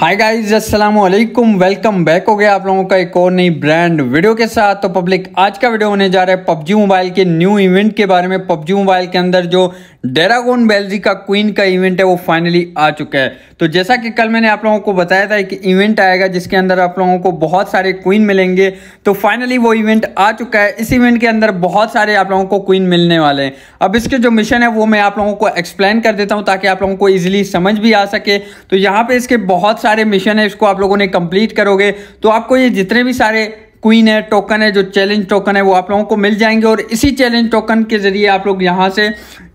हाय guys अस्सलाम वालेकुम welcome back हो गया आप लोगों का एक और नई ब्रांड वीडियो के साथ तो पब्लिक आज का वीडियो होने जा रहा है पबजी मोबाइल के न्यू इवेंट के बारे में पबजी मोबाइल के अंदर जो डेरागोन बेल्जी का क्वीन का इवेंट है वो फाइनली आ चुका है तो जैसा कि कल मैंने आप लोगों को बताया था कि इवेंट आएगा जिसके अंदर आप लोगों को बहुत सारे क्वीन मिलेंगे तो फाइनली वो इवेंट आ चुका है इस इवेंट के अंदर बहुत सारे आप लोगों को क्वीन मिलने वाले हैं अब इसके जो मिशन है वो मैं आप लोगों को एक्सप्लेन कर देता हूँ ताकि आप लोगों को ईजिली समझ भी आ सके तो यहाँ पर इसके बहुत सारे मिशन है इसको आप लोगों ने कंप्लीट करोगे तो आपको ये जितने भी सारे क्वीन है टोकन है जो चैलेंज टोकन है वो आप लोगों को मिल जाएंगे और इसी चैलेंज टोकन के जरिए आप लोग यहाँ से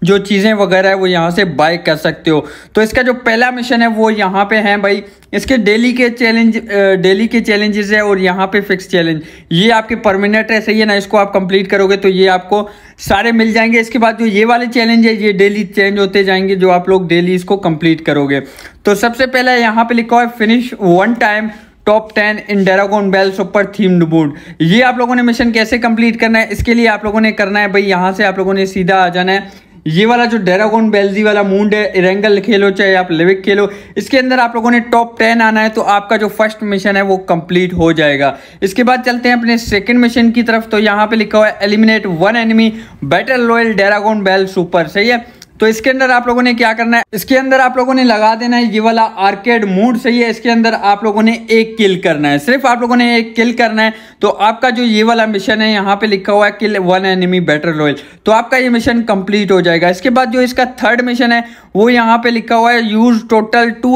जो चीज़ें वगैरह है वो यहाँ से बाय कर सकते हो तो इसका जो पहला मिशन है वो यहाँ पे है भाई इसके डेली के चैलेंज डेली के चैलेंजेस है और यहाँ पे फिक्स चैलेंज ये आपके परमानेंट है सही है ना इसको आप कंप्लीट करोगे तो ये आपको सारे मिल जाएंगे इसके बाद जो ये वाले चैलेंज है ये डेली चेंज होते जाएंगे जो आप लोग डेली इसको कंप्लीट करोगे तो सबसे पहले यहाँ पे लिखा है finish one time top ten in डेरागोन bell super themed board ये आप लोगों ने मिशन कैसे कंप्लीट करना है इसके लिए आप लोगों ने करना है भाई यहाँ से आप लोगों ने सीधा आ जाना है ये वाला जो डेरागोन बेल्जी वाला मूड है इरेंगल खेलो चाहे आप लिविक खेलो इसके अंदर आप लोगों ने टॉप टेन आना है तो आपका जो फर्स्ट मिशन है वो कंप्लीट हो जाएगा इसके बाद चलते हैं अपने सेकंड मिशन की तरफ तो यहाँ पे लिखा हुआ है eliminate one enemy battle royale dragon bell super सही है तो इसके अंदर आप लोगों ने क्या करना है इसके अंदर आप लोगों ने लगा देना है ये वाला आर्केड मूड सही है इसके अंदर आप लोगों ने एक किल करना है सिर्फ आप लोगों ने एक किल करना है तो आपका जो ये वाला मिशन है यहाँ पे लिखा हुआ है kill one enemy battle royale तो आपका ये मिशन कंप्लीट हो जाएगा इसके बाद जो इसका थर्ड मिशन है वो यहाँ पे लिखा हुआ है यूज टोटल टू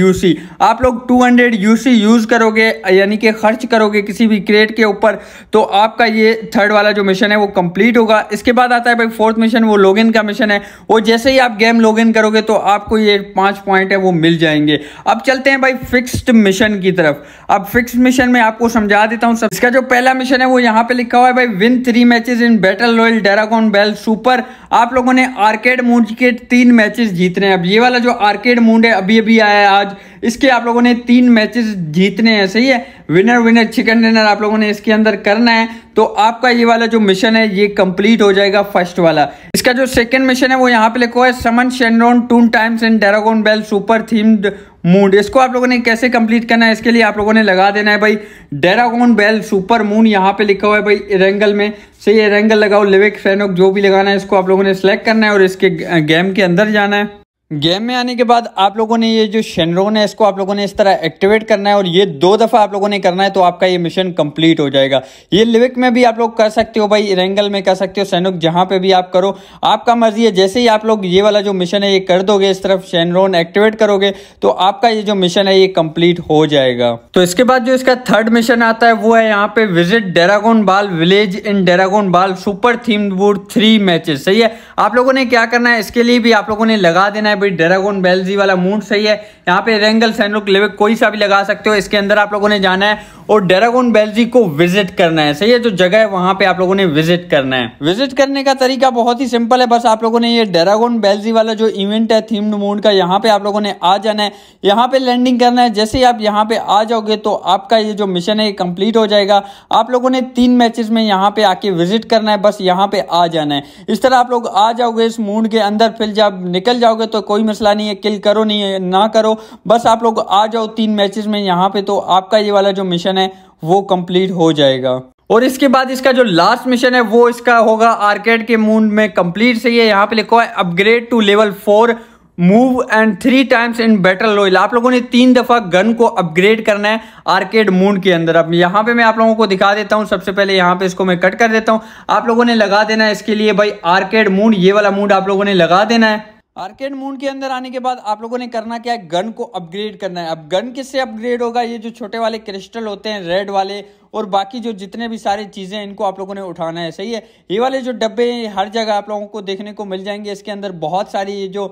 यूसी आप लोग टू यूसी यूज करोगे यानी कि खर्च करोगे किसी भी क्रेट के ऊपर तो आपका ये थर्ड वाला जो मिशन है वो कंप्लीट होगा इसके बाद आता है भाई फोर्थ मिशन वो लॉग का मिशन है वो जैसे ही आप गेम लॉग इन करोगे तो आपको ये पांच पॉइंट है वो मिल जाएंगे अब चलते हैं भाई फिक्स्ड मिशन की तरफ अब फिक्स्ड मिशन में आपको समझा देता हूँ इसका जो पहला मिशन है वो यहाँ पे लिखा हुआ है भाई win three matches in battle royale dragon ball super आप लोगों ने आर्केड मूड के तीन मैचेस जीतने हैं अब ये वाला जो आर्केड मूड है अभी अभी आया है आज इसके आप लोगों ने तीन मैचेस जीतने हैं सही है विनर विनर चिकन डिनर आप लोगों ने इसके अंदर करना है तो आपका ये वाला जो मिशन है ये कंप्लीट हो जाएगा फर्स्ट वाला इसका जो सेकंड मिशन है वो यहाँ पे लिखो है summon Shenron two times in डेरागोन bell super themed moon इसको आप लोगों ने कैसे कंप्लीट करना है इसके लिए आप लोगों ने लगा देना है भाई डेरागोन बेल सुपर मून यहाँ पे लिखा हुआ है भाई एरेंगल में से ये एरेंगल लगाओ लिविक फेनोक जो भी लगाना है इसको आप लोगों ने सेलेक्ट करना है और इसके गेम के अंदर जाना है गेम में आने के बाद आप लोगों ने ये जो शेनरोन है इसको आप लोगों ने इस तरह एक्टिवेट करना है और ये दो दफ़ा आप लोगों ने करना है तो आपका ये मिशन कंप्लीट हो जाएगा ये लिविक में भी आप लोग कर सकते हो भाई इरेंगल में कर सकते हो सैनुक जहां पे भी आप करो आपका मर्जी है जैसे ही आप लोग ये वाला जो मिशन है ये कर दोगे इस तरफ शेनरोन एक्टिवेट करोगे तो आपका ये जो मिशन है ये कम्प्लीट हो जाएगा तो इसके बाद जो इसका थर्ड मिशन आता है वो है यहाँ पे विजिट डेरागोन बाल village in Dragon Ball Super theme mode three matches सही है आप लोगों ने क्या करना है इसके लिए भी आप लोगों ने लगा देना है है भाई ड्रैगन बेल वाला मूड सही है यहाँ पे रेंगल सैनलुक लेवे कोई सा भी लगा सकते हो इसके अंदर आप लोगों ने जाना है और ड्रैगन बेल को विजिट करना है सही है जो जगह है वहां पे आप लोगों ने विजिट करना है विजिट करने का तरीका बहुत ही सिंपल है बस आप लोगों ने ये ड्रैगन बेल वाला जो इवेंट है थीम्ड मूड का यहाँ पे आप लोगों ने आ जाना है यहाँ पे लैंडिंग करना है जैसे ही आप यहाँ पे आ जाओगे तो आपका ये जो मिशन है ये कम्प्लीट हो जाएगा आप लोगों ने तीन मैचेस में यहाँ पे आके विजिट करना है बस यहाँ पे आ जाना है इस तरह आप लोग आ जाओगे इस मूड के अंदर फिर जब निकल जाओगे तो कोई मसला नहीं है किल करो नहीं है ना करो बस आप लोग आ जाओ तीन मैचेस में यहाँ पे तो आपका ये वाला जो मिशन है वो कंप्लीट हो जाएगा और इसके बाद इसका जो लास्ट मिशन है वो इसका होगा आर्केड के मून में कंप्लीट सही है यहाँ पे लिखो है upgrade to level four move and three times in battle royale आप लोगों ने तीन दफ़ा गन को अपग्रेड करना है आर्केड मून के अंदर अब यहाँ पे मैं आप लोगों को दिखा देता हूँ सबसे पहले यहाँ पे इसको मैं कट कर देता हूँ आप लोगों ने लगा देना है इसके लिए भाई आर्केड मून ये वाला मूड आप लोगों ने लगा देना है आर्केड मून के अंदर आने के बाद आप लोगों ने करना क्या है गन को अपग्रेड करना है अब गन किससे अपग्रेड होगा ये जो छोटे वाले क्रिस्टल होते हैं रेड वाले और बाकी जो जितने भी सारी चीज़ें इनको आप लोगों ने उठाना है सही है ये वाले जो डब्बे हर जगह आप लोगों को देखने को मिल जाएंगे इसके अंदर बहुत सारी ये जो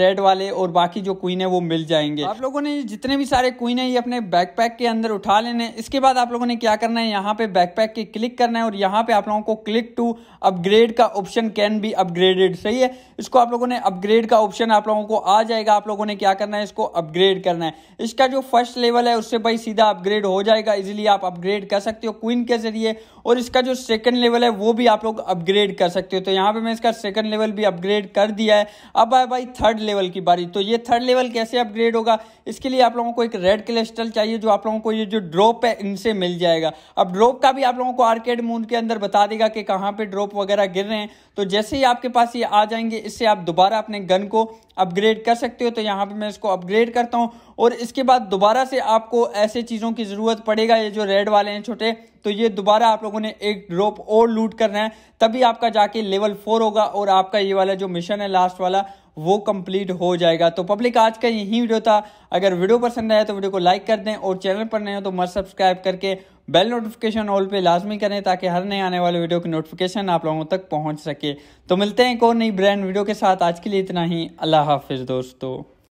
रेड वाले और बाकी जो क्वीन है वो मिल जाएंगे आप लोगों ने जितने भी सारे क्वीन है ये अपने बैकपैक के अंदर उठा लेने इसके बाद आप लोगों ने क्या करना है यहाँ पे बैकपैक के क्लिक करना है और यहाँ पे आप लोगों को क्लिक टू अपग्रेड का ऑप्शन कैन बी अपग्रेडेड सही है इसको आप लोगों ने अपग्रेड का ऑप्शन आप लोगों को आ जाएगा आप लोगों ने क्या करना है इसको अपग्रेड करना है इसका जो फर्स्ट लेवल है उससे भाई सीधा अपग्रेड हो जाएगा इजिली आप अपग्रेड अपग्रेड कर सकते हो क्वीन के जरिए और इसका जो सेकंड लेवल है वो भी आप लोग अपग्रेड कर सकते हो तो यहाँ पे मैं इसका सेकंड लेवल भी अपग्रेड कर दिया है अब आए भाई थर्ड लेवल की बारी तो ये थर्ड लेवल कैसे अपग्रेड होगा इसके लिए आप लोगों को एक रेड क्रिस्टल चाहिए जो आप लोगों को ये जो ड्रॉप है इनसे मिल जाएगा अब ड्रॉप का भी आप लोगों को आर्केड मून के अंदर बता देगा कि कहाँ पर ड्रॉप वगैरह गिर रहे हैं तो जैसे ही आपके पास ये आ जाएंगे इससे आप दोबारा अपने गन को अपग्रेड कर सकते हो तो यहाँ पे मैं इसको अपग्रेड करता हूँ और इसके बाद दोबारा से आपको ऐसे चीज़ों की ज़रूरत पड़ेगा ये जो रेड वाले रहे हैं छोटे तो ये दोबारा आप लोगों ने एक ड्रॉप और लूट करना है तभी आपका जाके लेवल फोर होगा और आपका ये वाला जो मिशन है लास्ट वाला वो कंप्लीट हो जाएगा तो पब्लिक आज का यही वीडियो था अगर वीडियो पसंद आया तो वीडियो को लाइक कर दें और चैनल पर नए हो तो मत सब्सक्राइब करके बेल नोटिफिकेशन ऑल पे लाजमी करें ताकि हर नए आने वाले वीडियो की नोटिफिकेशन आप लोगों तक पहुंच सके तो मिलते हैं एक और नई ब्रांड वीडियो के साथ आज के लिए इतना ही अल्लाह हाफिज़ दोस्तों